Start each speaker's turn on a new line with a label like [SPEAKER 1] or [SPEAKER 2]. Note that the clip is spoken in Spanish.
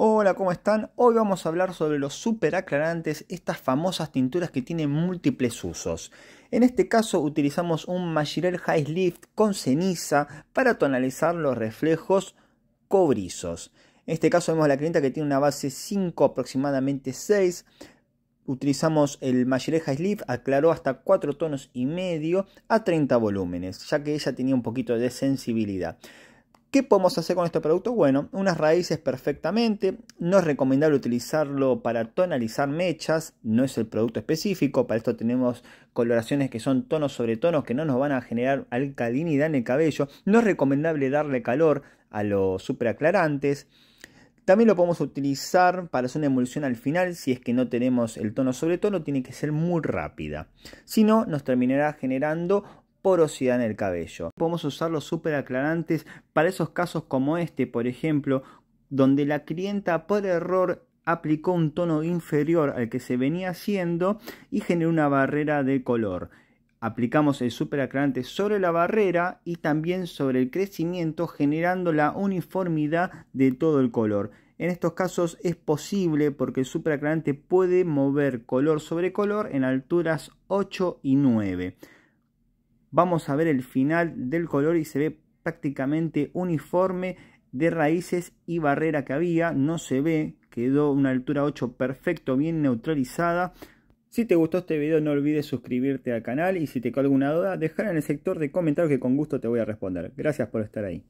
[SPEAKER 1] Hola, ¿cómo están? Hoy vamos a hablar sobre los super aclarantes, estas famosas tinturas que tienen múltiples usos. En este caso utilizamos un Magirel High Lift con ceniza para tonalizar los reflejos cobrizos. En este caso vemos la clienta que tiene una base 5, aproximadamente 6 utilizamos el Mayereja Sleeve, aclaró hasta 4 tonos y medio a 30 volúmenes, ya que ella tenía un poquito de sensibilidad. ¿Qué podemos hacer con este producto? Bueno, unas raíces perfectamente. No es recomendable utilizarlo para tonalizar mechas, no es el producto específico. Para esto tenemos coloraciones que son tonos sobre tonos que no nos van a generar alcalinidad en el cabello. No es recomendable darle calor a los super aclarantes también lo podemos utilizar para hacer una emulsión al final, si es que no tenemos el tono sobre tono, tiene que ser muy rápida. Si no, nos terminará generando porosidad en el cabello. Podemos usar los super aclarantes para esos casos como este, por ejemplo, donde la clienta por error aplicó un tono inferior al que se venía haciendo y generó una barrera de color. Aplicamos el superaclarante sobre la barrera y también sobre el crecimiento generando la uniformidad de todo el color. En estos casos es posible porque el superaclarante puede mover color sobre color en alturas 8 y 9. Vamos a ver el final del color y se ve prácticamente uniforme de raíces y barrera que había. No se ve, quedó una altura 8 perfecto, bien neutralizada. Si te gustó este video no olvides suscribirte al canal y si te cae alguna duda dejar en el sector de comentarios que con gusto te voy a responder. Gracias por estar ahí.